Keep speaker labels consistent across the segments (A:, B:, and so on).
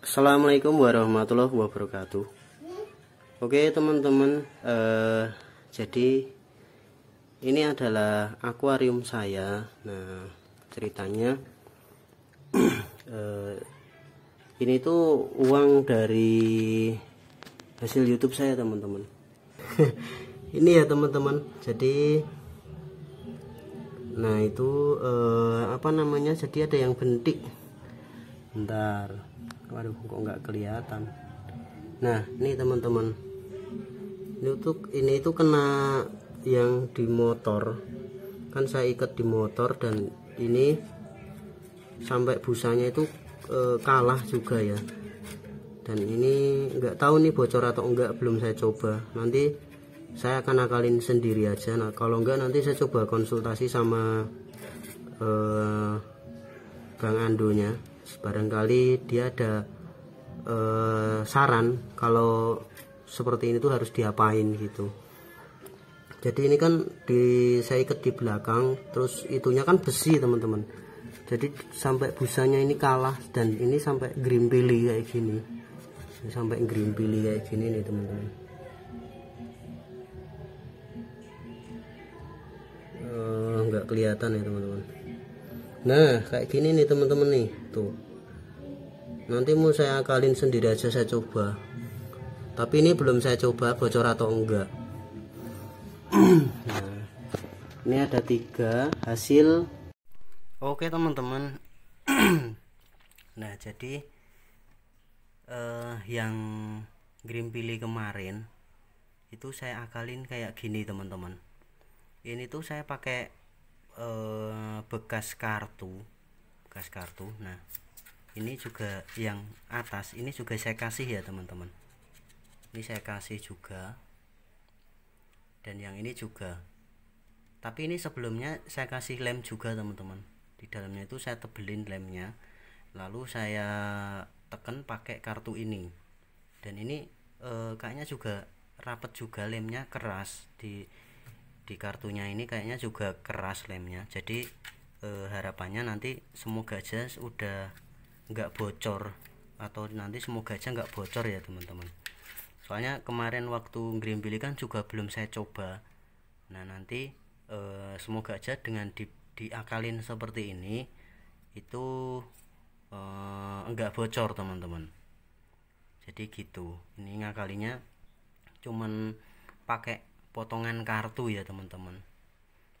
A: Assalamualaikum warahmatullahi wabarakatuh Oke teman-teman eh, Jadi Ini adalah akuarium saya Nah ceritanya eh, Ini tuh uang dari Hasil youtube saya teman-teman Ini ya teman-teman Jadi Nah itu eh, Apa namanya jadi ada yang bentik Bentar waduh kok nggak kelihatan nah ini teman-teman ini tuh ini itu kena yang di motor kan saya ikat di motor dan ini sampai busanya itu e, kalah juga ya dan ini nggak tahu nih bocor atau enggak belum saya coba nanti saya akan akalin sendiri aja nah kalau enggak nanti saya coba konsultasi sama e, Bang Andonya barangkali dia ada eh, saran kalau seperti ini tuh harus diapain gitu jadi ini kan di saya ikat di belakang terus itunya kan besi teman-teman jadi sampai busanya ini kalah dan ini sampai green pili kayak gini ini sampai green pili kayak gini nih teman-teman eh, nggak kelihatan ya teman-teman nah kayak gini nih teman-teman nih tuh nanti mau saya akalin sendiri aja saya coba tapi ini belum saya coba bocor atau enggak nah, ini ada tiga hasil oke teman-teman nah jadi eh, yang green pilih kemarin itu saya akalin kayak gini teman-teman ini tuh saya pakai eh, bekas kartu bekas kartu nah ini juga yang atas ini juga saya kasih ya teman-teman ini saya kasih juga dan yang ini juga tapi ini sebelumnya saya kasih lem juga teman-teman di dalamnya itu saya tebelin lemnya lalu saya tekan pakai kartu ini dan ini eh, kayaknya juga rapet juga lemnya keras di di kartunya ini kayaknya juga keras lemnya jadi eh, harapannya nanti semoga aja sudah nggak bocor atau nanti semoga aja nggak bocor ya teman-teman soalnya kemarin waktu green kan juga belum saya coba nah nanti eh, semoga aja dengan di, diakalin seperti ini itu eh, enggak bocor teman-teman jadi gitu ini ngakalinya cuman pakai potongan kartu ya teman-teman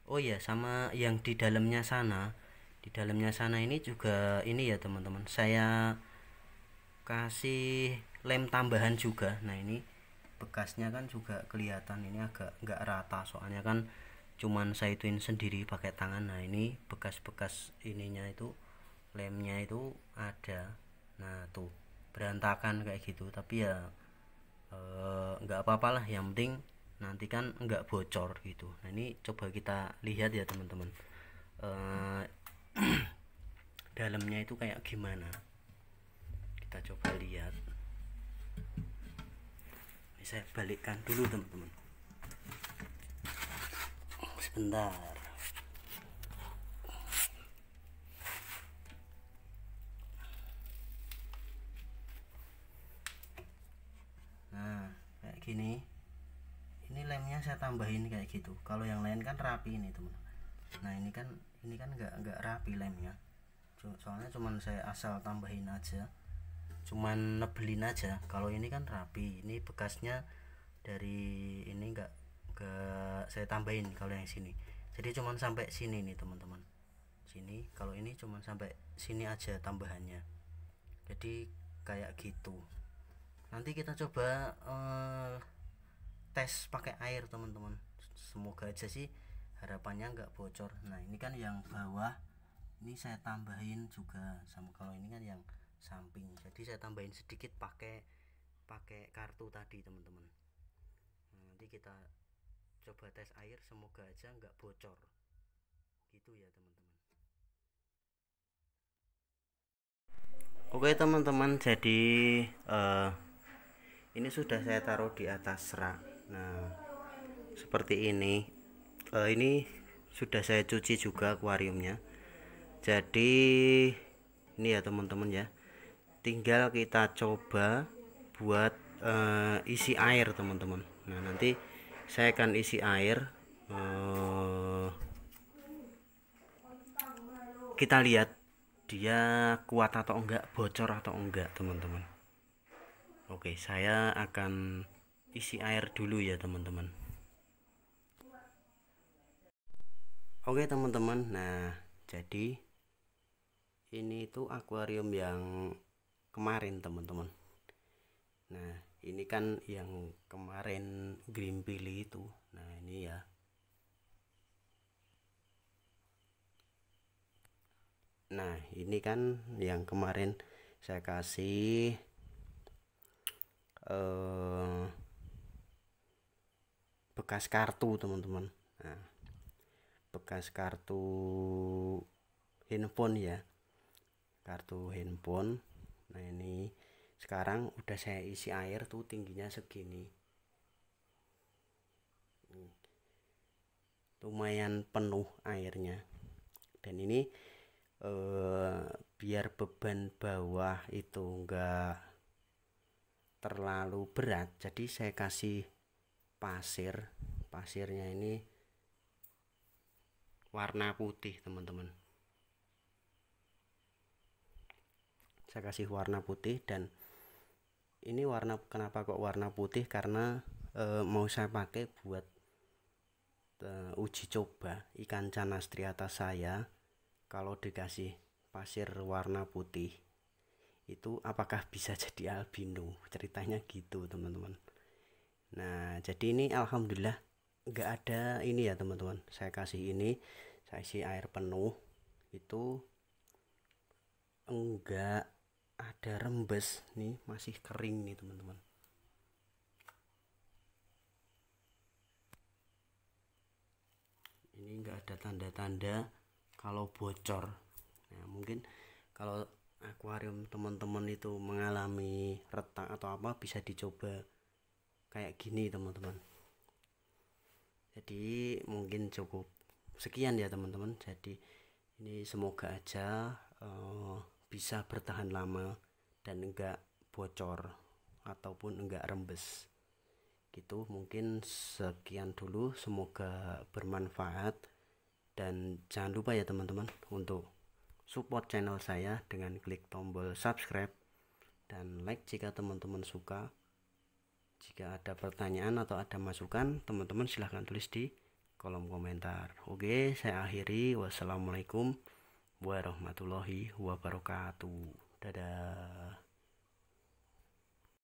A: oh ya sama yang di dalamnya sana di dalamnya sana ini juga ini ya teman-teman saya kasih lem tambahan juga nah ini bekasnya kan juga kelihatan ini agak nggak rata soalnya kan cuman saya ituin sendiri pakai tangan nah ini bekas-bekas ininya itu lemnya itu ada nah tuh berantakan kayak gitu tapi ya eh, nggak e, apa-apalah yang penting nanti kan enggak bocor gitu nah ini coba kita lihat ya teman-teman uh, dalamnya itu kayak gimana kita coba lihat ini saya balikkan dulu teman-teman sebentar nah kayak gini lemnya saya tambahin kayak gitu kalau yang lain kan rapi ini teman nah ini kan ini kan nggak nggak rapi lemnya soalnya cuman saya asal tambahin aja cuman nebelin aja kalau ini kan rapi ini bekasnya dari ini enggak ke saya tambahin kalau yang sini jadi cuman sampai sini nih teman-teman sini kalau ini cuman sampai sini aja tambahannya jadi kayak gitu nanti kita coba uh, tes pakai air teman-teman semoga aja sih harapannya nggak bocor nah ini kan yang bawah ini saya tambahin juga sama kalau ini kan yang samping jadi saya tambahin sedikit pakai pakai kartu tadi teman-teman nah, nanti kita coba tes air semoga aja nggak bocor gitu ya teman-teman Oke teman-teman jadi uh, ini sudah saya taruh di atas rak nah seperti ini uh, ini sudah saya cuci juga akuariumnya jadi ini ya teman-teman ya tinggal kita coba buat uh, isi air teman-teman nah nanti saya akan isi air uh, kita lihat dia kuat atau enggak bocor atau enggak teman-teman Oke saya akan isi air dulu ya teman-teman oke teman-teman nah jadi ini itu akuarium yang kemarin teman-teman nah ini kan yang kemarin green pilih itu nah ini ya nah ini kan yang kemarin saya kasih eh bekas kartu teman-teman nah, bekas kartu handphone ya kartu handphone nah ini sekarang udah saya isi air tuh tingginya segini lumayan penuh airnya dan ini eh, biar beban bawah itu enggak terlalu berat jadi saya kasih pasir pasirnya ini warna putih teman-teman saya kasih warna putih dan ini warna kenapa kok warna putih karena e, mau saya pakai buat e, uji coba ikan cana striata saya kalau dikasih pasir warna putih itu apakah bisa jadi albino ceritanya gitu teman-teman nah jadi ini alhamdulillah nggak ada ini ya teman-teman saya kasih ini saya isi air penuh itu enggak ada rembes nih masih kering nih teman-teman ini enggak ada tanda-tanda kalau bocor nah mungkin kalau akuarium teman-teman itu mengalami retak atau apa bisa dicoba kayak gini teman-teman jadi mungkin cukup sekian ya teman-teman jadi ini semoga aja uh, bisa bertahan lama dan enggak bocor ataupun enggak rembes gitu mungkin sekian dulu semoga bermanfaat dan jangan lupa ya teman-teman untuk support channel saya dengan klik tombol subscribe dan like jika teman-teman suka jika ada pertanyaan atau ada masukan, teman-teman silahkan tulis di kolom komentar. Oke, saya akhiri. Wassalamualaikum warahmatullahi wabarakatuh. Dadah.